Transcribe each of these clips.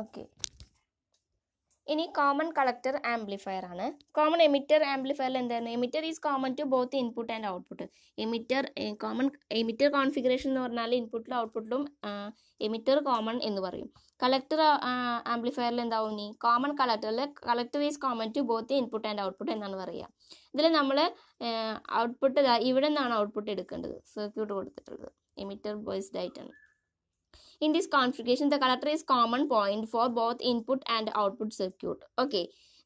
Okay ഇനി common collector amplifier ആണ് common emitter ആംപ്ലിഫയറിൽ എന്തായിരുന്നു emitter is common to both input and output emitter common emitter configuration എന്ന് പറഞ്ഞാൽ ഇൻപുട്ടിലും ഔട്ട്പുട്ടിലും എമിറ്റർ കോമൺ എന്ന് പറയും കളക്ടർ ആംപ്ലിഫയറിൽ എന്താവും നീ കോമൺ കളക്ടറിൽ collector is common to both input and output എന്നാണ് പറയുക ഇതിൽ നമ്മൾ ഔട്ട്പുട്ട് ഇവിടെ നിന്നാണ് ഔട്ട്പുട്ട് എടുക്കേണ്ടത് സർക്യൂട്ട് കൊടുത്തിട്ടുള്ളത് എമിറ്റർ ബോയ്സ്ഡ് ആയിട്ടാണ് In this configuration, the collector is common point for both input and output circuit. Okay.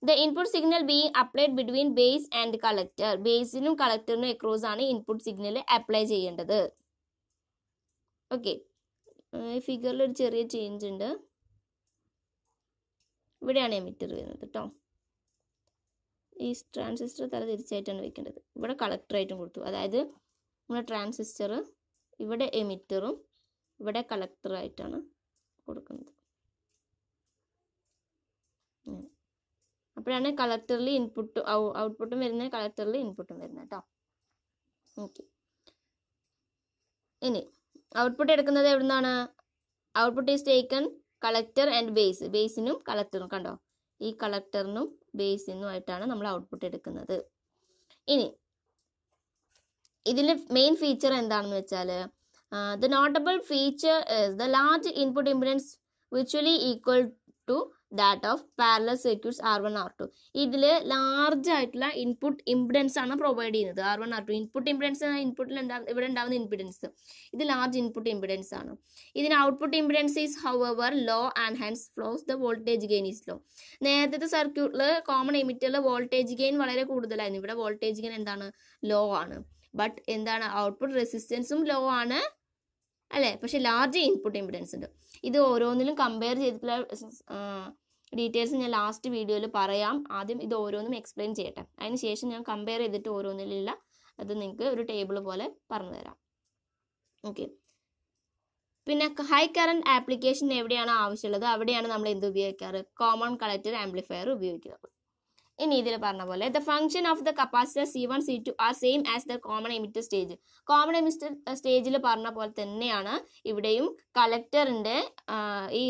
The input signal being applied between base and collector ബേസിനും കളക്ടറിനും അക്രോസ് ആണ് ഇൻപുട്ട് സിഗ്നൽ അപ്ലൈ ചെയ്യേണ്ടത് okay ഫിഗറിൽ ഒരു ചെറിയ change ഉണ്ട് ഇവിടെയാണ് എമിറ്റർ വരുന്നത് കേട്ടോ ഈ ട്രാൻസിസ്റ്റർ തല തിരിച്ചായിട്ടാണ് വെക്കേണ്ടത് ഇവിടെ കളക്ടറായിട്ടും കൊടുത്തു അതായത് നമ്മുടെ ട്രാൻസിസ്റ്റർ ഇവിടെ എമിറ്ററും ഇവിടെ കളക്ടറായിട്ടാണ് കൊടുക്കുന്നത് അപ്പോഴാണ് കളക്ടറിൽ ഇൻപുട്ട് ഔട്ട്പുട്ടും വരുന്നത് കളക്ടറിൽ ഇൻപുട്ടും വരുന്നത് കേട്ടോ ഓക്കെ ഇനി ഔട്ട്പുട്ട് എടുക്കുന്നത് എവിടുന്നാണ് output is taken collector and base ബേസിനും കളക്ടറും കണ്ടോ ഈ കളക്ടറിനും ആയിട്ടാണ് നമ്മൾ ഔട്ട്പുട്ട് എടുക്കുന്നത് ഇനി ഇതിൻ്റെ മെയിൻ ഫീച്ചർ എന്താണെന്ന് വെച്ചാൽ the notable feature is the large input impedance impedance equal to that of parallel circuits R one R two ഇതിൽ ലാർജ് ആയിട്ടുള്ള ഇൻപുട്ട് ഇമ്പിഡൻസ് ആണ് പ്രൊവൈഡ് ചെയ്യുന്നത് R one R two input impedance ഇൻപുട്ടിൽ ഇവിടെ ഉണ്ടാകുന്ന ഇൻപിഡൻസ് ഇത് ലാർജ് ഇൻപുട്ട് ഇമ്പിഡൻസ് ആണ് ഇതിന് output impedance is however low and hence flows the voltage gain is low നേരത്തെ സർക്യൂട്ടിൽ കോമൺ എമിറ്ററിൽ വോൾട്ടേജ് ഗെയിൻ വളരെ കൂടുതലായിരുന്നു ഇവിടെ വോൾട്ടേജ് ഗെയിൻ എന്താണ് ലോ ആണ് ബട്ട് എന്താണ് ഔട്ട്പുട്ട് റെസിസ്റ്റൻസും ലോ ആണ് അല്ലേ പക്ഷെ ലാർജ് ഇൻപുട്ട് ഇമ്പിഡൻസ് ഉണ്ട് ഇത് ഓരോന്നിലും കമ്പയർ ചെയ്തിട്ടുള്ള ഡീറ്റെയിൽസ് ഞാൻ ലാസ്റ്റ് വീഡിയോയിൽ പറയാം ആദ്യം ഇത് ഓരോന്നും എക്സ്പ്ലെയിൻ ചെയ്യട്ടെ അതിന് ശേഷം ഞാൻ കമ്പയർ ചെയ്തിട്ട് ഓരോന്നിലുള്ള അത് നിങ്ങൾക്ക് ഒരു ടേബിൾ പോലെ പറഞ്ഞു തരാം ഓക്കെ പിന്നെ ഹൈ കറണ്ട് ആപ്ലിക്കേഷൻ എവിടെയാണ് ആവശ്യമുള്ളത് അവിടെയാണ് നമ്മൾ എന്ത് ഉപയോഗിക്കാറ് കോമൺ കളക്ടർ ആംപ്ലിഫയർ ഉപയോഗിക്കുന്നത് ഇനി ഇതിൽ പറഞ്ഞ പോലെ the function of the capacitor C one C two are same as the common emitter stage common emitter സ്റ്റേജിൽ പറഞ്ഞ പോലെ തന്നെയാണ് ഇവിടെയും കളക്ടറിന്റെ ഈ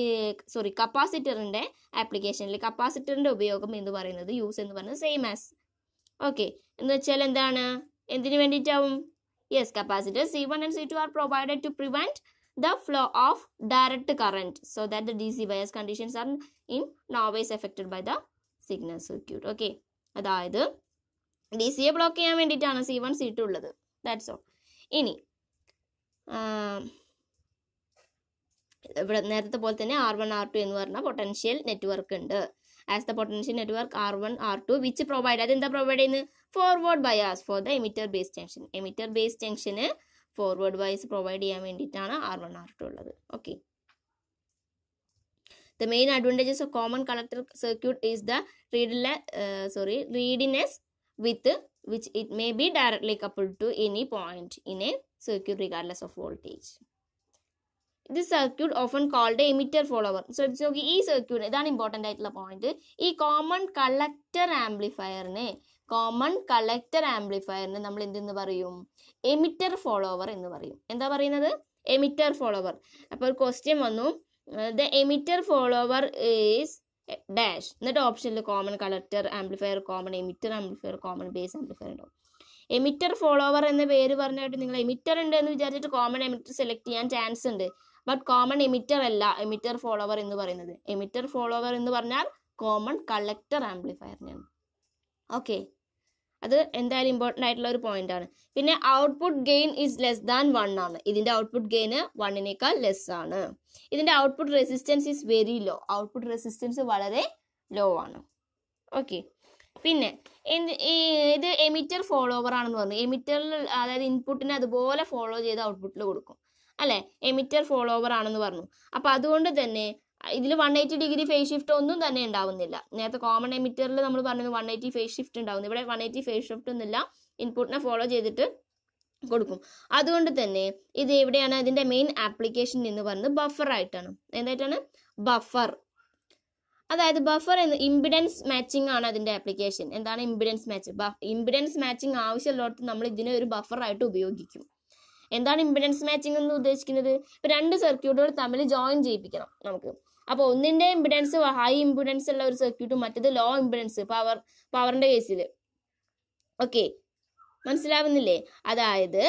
സോറി കപ്പാസിറ്ററിൻ്റെ ആപ്ലിക്കേഷനിൽ കപ്പാസിറ്ററിൻ്റെ ഉപയോഗം എന്ന് പറയുന്നത് യൂസ് എന്ന് പറയുന്നത് സെയിം ആസ് ഓക്കെ എന്ന് വെച്ചാൽ എന്താണ് എന്തിനു വേണ്ടിയിട്ടാവും yes capacitor C one and C two are provided to prevent the flow of direct current so that the DC bias conditions are in no noways affected by the signal circuit okay അതായത് D സിയെ block ചെയ്യാൻ വേണ്ടിയിട്ടാണ് C one C two ഉള്ളത് that's all ഇനി ഇവിടെ നേരത്തെ പോലെ തന്നെ ആർ വൺ ആർ ടു എന്ന് പറഞ്ഞ പൊട്ടൻഷ്യൽ നെറ്റ്വർക്ക് ഉണ്ട് as the potential network R one R two which provide അത് എന്താ പ്രൊവൈഡ് ചെയ്യുന്നത് forward bias for the emitter base junction emitter base ജംഗ്ഷന് ഫോർവേഡ് ബൈസ് പ്രൊവൈഡ് ചെയ്യാൻ വേണ്ടിയിട്ടാണ് ആർ വൺ ആർ ടു ഉള്ളത് okay the main advantages of common collector circuit is the readily sorry readiness with which it may be directly couple to any point in a circuit regardless of voltage ഇത് circuit often called emitter follower ശ്രദ്ധിച്ച് നോക്കി ഈ circuit ഇതാണ് important ആയിട്ടുള്ള point ഈ common collector ആംപ്ലിഫയറിനെ common collector ആംപ്ലിഫയറിനെ നമ്മൾ എന്തെന്ന് പറയും എമിറ്റർ ഫോളോവർ എന്ന് പറയും എന്താ പറയുന്നത് എമിറ്റർ ഫോളോവർ അപ്പോൾ ഒരു ക്വസ്റ്റ്യൻ വന്നു the emitter follower is dash എന്നിട്ട് ഓപ്ഷനിൽ common collector amplifier common emitter amplifier common base amplifier ഉണ്ടാവും എമിറ്റർ ഫോളോവർ എന്ന പേര് പറഞ്ഞിട്ട് നിങ്ങൾ എമിറ്റർ ഉണ്ട് എന്ന് വിചാരിച്ചിട്ട് കോമൺ എമിറ്റർ സെലക്ട് ചെയ്യാൻ ചാൻസ് ഉണ്ട് ബട്ട് കോമൺ എമിറ്റർ അല്ല എമിറ്റർ ഫോളോവർ എന്ന് പറയുന്നത് എമിറ്റർ ഫോളോവർ എന്ന് പറഞ്ഞാൽ കോമൺ കളക്ടർ ആംപ്ലിഫയറിനാണ് ഓക്കെ അത് എന്തായാലും ഇമ്പോർട്ടൻ്റ് ആയിട്ടുള്ള ഒരു പോയിന്റ് ആണ് പിന്നെ output gain is less than one ആണ് ഇതിൻ്റെ ഔട്ട്പുട്ട് ഗെയിന് വണ്ണിനേക്കാൾ ലെസ് ആണ് ഇതിൻ്റെ output resistance is very low output resistance വളരെ ലോ ആണ് ഓക്കെ പിന്നെ ഇത് എമിറ്റർ ഫോളോവർ ആണെന്ന് പറഞ്ഞു എമിറ്ററിൽ അതായത് ഇൻപുട്ടിനെ അതുപോലെ ഫോളോ ചെയ്ത് ഔട്ട്പുട്ടിൽ കൊടുക്കും അല്ലേ എമിറ്റർ ഫോളോവർ ആണെന്ന് പറഞ്ഞു അപ്പോൾ അതുകൊണ്ട് തന്നെ ഇതിൽ one eighty degree phase shift ഒന്നും തന്നെ ഉണ്ടാവുന്നില്ല നേരത്തെ കോമൺ എമിറ്ററിൽ നമ്മൾ പറഞ്ഞത് വൺ എയ്റ്റി ഫേസ് ഷിഫ്റ്റ് ഉണ്ടാവുന്നു ഇവിടെ വൺ എയ്റ്റി ഫേസ് ഷിഫ്റ്റ് ഒന്നുമില്ല ഇൻപുട്ടിനെ ഫോളോ ചെയ്തിട്ട് കൊടുക്കും അതുകൊണ്ട് തന്നെ ഇത് എവിടെയാണ് ഇതിൻ്റെ മെയിൻ ആപ്ലിക്കേഷൻ എന്ന് പറയുന്നത് ബഫർ ആയിട്ടാണ് എന്തായിട്ടാണ് ബഫർ അതായത് ബഫർ എന്ന് ഇമ്പിഡൻസ് മാച്ചിങ് ആണ് അതിൻ്റെ ആപ്ലിക്കേഷൻ എന്താണ് ഇമ്പിഡൻസ് മാച്ച് ഇമ്പിഡൻസ് മാച്ചിങ് ആവശ്യമുള്ളിടത്ത് നമ്മൾ ഇതിനെ ഒരു ബഫർ ആയിട്ട് ഉപയോഗിക്കും എന്താണ് ഇമ്പിഡൻസ് മാച്ചിങ് എന്ന് ഉദ്ദേശിക്കുന്നത് ഇപ്പൊ രണ്ട് സർക്യൂട്ടുകൾ തമ്മിൽ ജോയിൻ ചെയ്യിപ്പിക്കണം നമുക്ക് അപ്പോൾ ഒന്നിന്റെ ഇമ്പിഡൻസ് ഹൈ ഇമ്പിഡൻസ് ഉള്ള ഒരു സർക്യൂട്ടും മറ്റേത് ലോ ഇമ്പിഡൻസ് പവർ പവറിന്റെ കേസിൽ ഓക്കെ മനസ്സിലാവുന്നില്ലേ അതായത്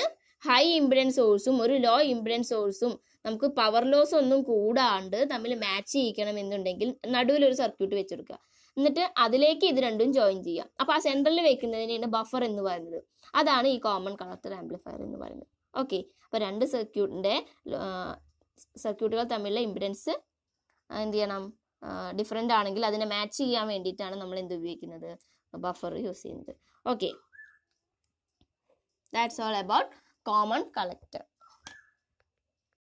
ഹൈ ഇമ്പിഡൻസ് സോഴ്സും ഒരു ലോ ഇമ്പിഡൻസ് സോഴ്സും നമുക്ക് പവർ ലോസ് ഒന്നും കൂടാണ്ട് തമ്മിൽ മാച്ച് ചെയ്യിക്കണം എന്നുണ്ടെങ്കിൽ നടുവിൽ ഒരു സർക്യൂട്ട് വെച്ചെടുക്കുക എന്നിട്ട് അതിലേക്ക് ഇത് രണ്ടും ജോയിൻ ചെയ്യാം അപ്പോൾ ആ സെൻട്രലിൽ വെക്കുന്നതിനാണ് ബഫർ എന്ന് പറയുന്നത് അതാണ് ഈ കോമൺ കളക്ടർ ആംപ്ലിഫയർ എന്ന് പറയുന്നത് ഓക്കെ അപ്പോൾ രണ്ട് സർക്യൂട്ടിൻ്റെ സർക്യൂട്ടുകൾ തമ്മിലുള്ള ഇമ്പിഡൻസ് എന്ത് ചെയ്യണം ഡിഫറെൻ്റ് ആണെങ്കിൽ അതിനെ മാച്ച് ചെയ്യാൻ വേണ്ടിയിട്ടാണ് നമ്മൾ എന്ത് ഉപയോഗിക്കുന്നത് ബഫർ യൂസ് ചെയ്യുന്നത് okay that's all about common collector